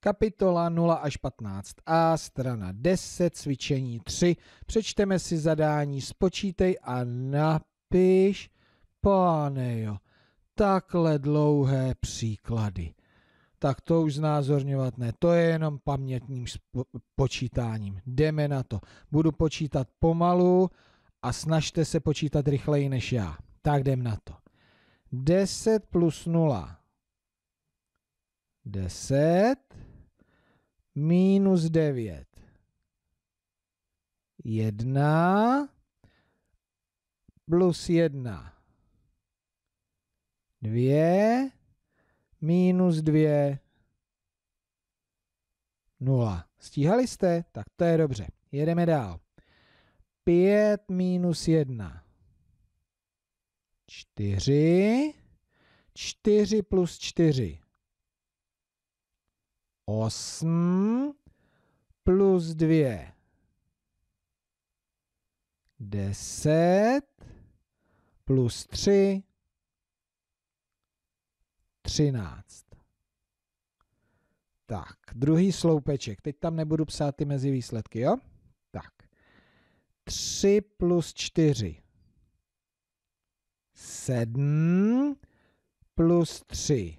Kapitola 0 až 15a, strana 10, cvičení 3. Přečteme si zadání, spočítej a napiš, pane jo, takhle dlouhé příklady. Tak to už znázorňovat ne, to je jenom pamětním počítáním. Jdeme na to. Budu počítat pomalu a snažte se počítat rychleji než já. Tak jdem na to. 10 plus 0. 10 minus 9. 1 plus 1. 2 minus 2. 0. Stíhali jste? Tak to je dobře. Jedeme dál. 5 minus 1. 4. 4 plus 4. 8 plus 2 10 plus 3 13. Tak, druhý sloupeček. Teď tam nebudu psát ty mezi výsledky, jo? Tak. 3 plus 4. 7 plus 3.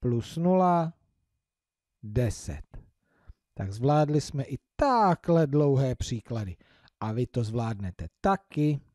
plus 0, 10. Tak zvládli jsme i takhle dlouhé příklady. A vy to zvládnete taky.